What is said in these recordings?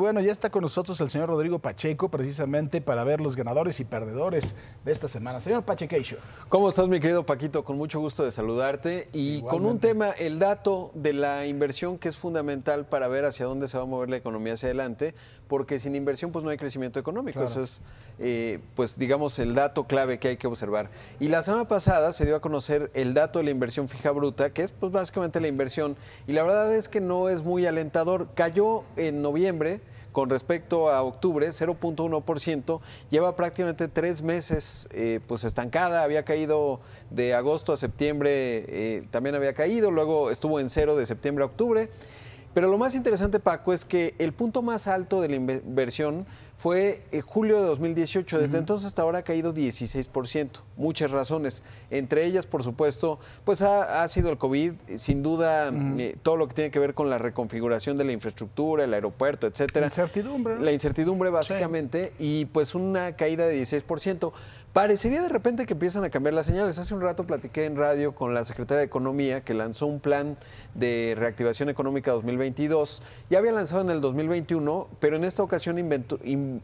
Bueno, ya está con nosotros el señor Rodrigo Pacheco precisamente para ver los ganadores y perdedores de esta semana. Señor Pacheco. ¿Cómo estás, mi querido Paquito? Con mucho gusto de saludarte y con un tema, el dato de la inversión que es fundamental para ver hacia dónde se va a mover la economía hacia adelante, porque sin inversión pues no hay crecimiento económico. Ese es, eh, pues digamos, el dato clave que hay que observar. Y la semana pasada se dio a conocer el dato de la inversión fija bruta, que es pues básicamente la inversión. Y la verdad es que no es muy alentador. Cayó en noviembre con respecto a octubre, 0.1%, lleva prácticamente tres meses eh, pues estancada, había caído de agosto a septiembre, eh, también había caído, luego estuvo en cero de septiembre a octubre. Pero lo más interesante, Paco, es que el punto más alto de la inversión fue en eh, julio de 2018. Desde entonces hasta ahora ha caído 16%. Muchas razones. Entre ellas, por supuesto, pues ha, sido el COVID, sin duda, eh, todo lo que tiene que ver con la reconfiguración de la infraestructura, el aeropuerto, etcétera. La incertidumbre. La incertidumbre, básicamente, y pues una caída de 16%. Parecería de repente que empiezan a cambiar las señales. Hace un rato platiqué en radio con la secretaria de Economía que lanzó un plan de reactivación económica 2022. Ya había lanzado en el 2021, pero en esta ocasión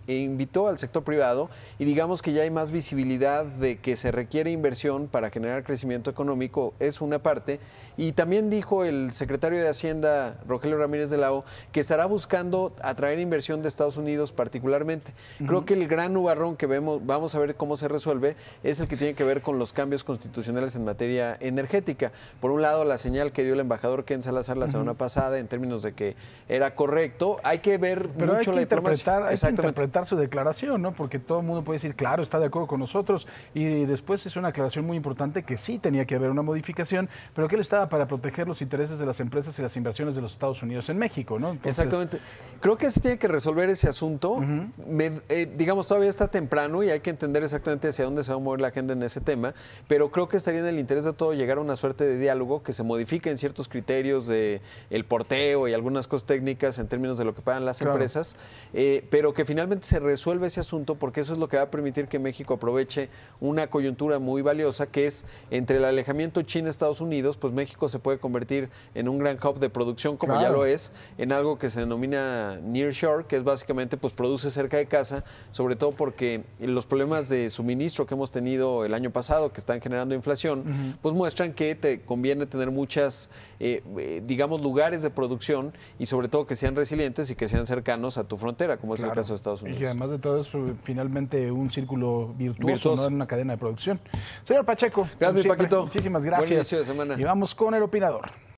invitó al sector privado y digamos que ya hay más visibilidad de que se requiere inversión para generar crecimiento económico, es una parte. Y también dijo el secretario de Hacienda, Rogelio Ramírez de Lao, que estará buscando atraer inversión de Estados Unidos particularmente. Creo que el gran nubarrón que vemos, vamos a ver cómo se resuelve es el que tiene que ver con los cambios constitucionales en materia energética. Por un lado, la señal que dio el embajador Ken Salazar la semana pasada en términos de que era correcto, hay que ver mucho la interpretar, hay que interpretar su declaración, ¿no? Porque todo el mundo puede decir, claro, está de acuerdo con nosotros, y después es una aclaración muy importante que sí tenía que haber una modificación, pero que él estaba para proteger los intereses de las empresas y las inversiones de los Estados Unidos en México, ¿no? Exactamente. Creo que se tiene que resolver ese asunto. Eh, digamos, todavía está temprano y hay que entender exactamente hacia dónde se va a mover la agenda en ese tema, pero creo que estaría en el interés de todo llegar a una suerte de diálogo que se modifique en ciertos criterios de el porteo y algunas cosas técnicas en términos de lo que pagan las empresas, eh, pero que finalmente se resuelva ese asunto porque eso es lo que va a permitir que México aproveche una coyuntura muy valiosa que es entre el alejamiento China-Estados Unidos, pues México se puede convertir en un gran hub de producción como ya lo es, en algo que se denomina nearshore, que es básicamente pues produce cerca de casa, sobre todo porque los problemas de suministro que hemos tenido el año pasado, que están generando inflación, pues muestran que te conviene tener muchas, eh, eh, digamos, lugares de producción y sobre todo que sean resilientes y que sean cercanos a tu frontera, como es el caso de Estados Unidos. Y además de todo eso, finalmente un círculo virtuoso, en una cadena de producción. Señor Pacheco. Gracias, Paquito. Muchísimas gracias. Y vamos con el opinador.